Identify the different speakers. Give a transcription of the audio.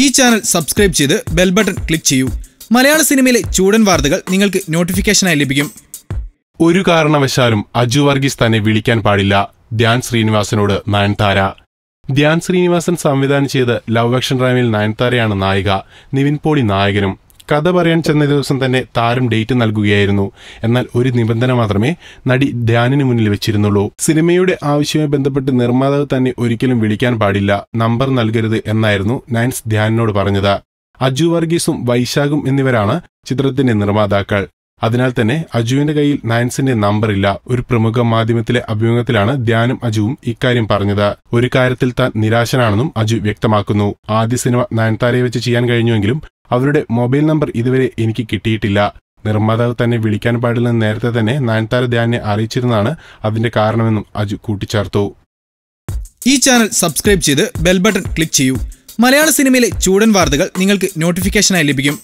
Speaker 1: ഈ channel subscribe ചെയ്ത് bell button click ചെയ്യൂ മലയാള സിനിമയിലെ ചൂടൻ വാർത്തകൾ
Speaker 2: നിങ്ങൾക്ക് നോട്ടിഫിക്കേഷനായി ലഭിക്കും ഒരു കാരണവശാലും അജു വർഗീസ് തന്നെ വിളിക്കാൻ പാടില്ല ധ്യാൻ ശ്രീനിവാസനോട് നയൻതാര ധ്യാൻ ശ്രീനിവാസൻ സംവിധാനം ചെയ്ത് ലവ് ആക്ഷൻ ഡ്രാമയിൽ നയൻതാരയാണ് നായിക നിവിൻ പോളി നായകനും കഥ പറയാൻ ചെന്ന ദിവസം തന്നെ താരം ഡേറ്റ് നൽകുകയായിരുന്നു എന്നാൽ ഒരു നിബന്ധന മാത്രമേ നടി ധ്യാനിന് മുന്നിൽ വെച്ചിരുന്നുള്ളൂ സിനിമയുടെ ആവശ്യവുമായി ബന്ധപ്പെട്ട് നിർമ്മാതാവ് തന്നെ ഒരിക്കലും വിളിക്കാൻ പാടില്ല നമ്പർ നൽകരുത് എന്നായിരുന്നു നയൻസ് ധ്യാനിനോട് പറഞ്ഞത് അജു വർഗീസും വൈശാഖും എന്നിവരാണ് ചിത്രത്തിന്റെ നിർമ്മാതാക്കൾ അതിനാൽ തന്നെ അജുവിന്റെ കയ്യിൽ നയൻസിന്റെ നമ്പറില്ല ഒരു പ്രമുഖ മാധ്യമത്തിലെ അഭിമുഖത്തിലാണ് ധ്യാനും അജുവും ഇക്കാര്യം പറഞ്ഞത് ഒരു കാര്യത്തിൽ താൻ നിരാശനാണെന്നും അജു വ്യക്തമാക്കുന്നു ആദ്യ സിനിമ നയൻതാരയെ വെച്ച് ചെയ്യാൻ കഴിഞ്ഞുവെങ്കിലും അവരുടെ മൊബൈൽ നമ്പർ ഇതുവരെ എനിക്ക് കിട്ടിയിട്ടില്ല നിർമ്മാതാവ് തന്നെ വിളിക്കാൻ പാടില്ലെന്ന് നേരത്തെ തന്നെ നയൻതാര ധ്യാനെ അറിയിച്ചിരുന്നാണ് അതിന്റെ കാരണമെന്നും അജു
Speaker 1: കൂട്ടിച്ചേർത്തു ഈ ചാനൽ സബ്സ്ക്രൈബ് ചെയ്ത് ബെൽ ബട്ടൺ ക്ലിക്ക് ചെയ്യൂ മലയാള സിനിമയിലെ ചൂടൻ വാർത്തകൾ നിങ്ങൾക്ക് നോട്ടിഫിക്കേഷനായി ലഭിക്കും